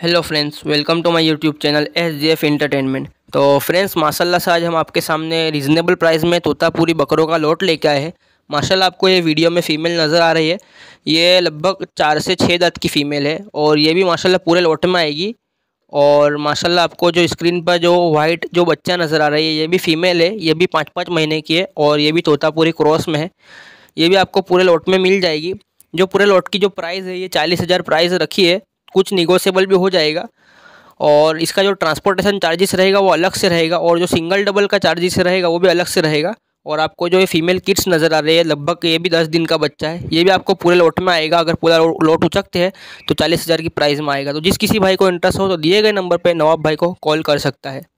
hello friends welcome to my YouTube channel S J F entertainment तो friends माशाल्लाह से आज हम आपके सामने रीज़नेबल प्राइस में तोतापुरी बकरों का लोट लेके आए हैं माशाल्लाह आपको ये वीडियो में फ़ीमेल नज़र आ रही है ये लगभग चार से छः दत की फ़ीमेल है और ये भी माशाल्लाह पूरे लोट में आएगी और माशाल्लाह आपको जो स्क्रीन पर जो वाइट जो बच्चा नज़र आ रही है ये भी फ़ीमेल है ये भी पाँच पाँच महीने की है और ये भी तोतापुरी क्रॉस में है ये भी आपको पूरे लोट में मिल जाएगी जो पूरे लोट की जो प्राइस है ये चालीस हज़ार प्राइस रखी है कुछ निगोसेबल भी हो जाएगा और इसका जो ट्रांसपोर्टेशन चार्जेस रहेगा वो अलग से रहेगा और जो सिंगल डबल का चार्जेस रहेगा वो भी अलग से रहेगा और आपको जो ये फीमेल किड्स नज़र आ रही है लगभग ये भी दस दिन का बच्चा है ये भी आपको पूरे लोट में आएगा अगर पूरा लोट उचकते हैं तो चालीस हज़ार की प्राइस में आएगा तो जिस किसी भाई को इंटरेस्ट हो तो दिए गए नंबर पर नवाब भाई को कॉल कर सकता है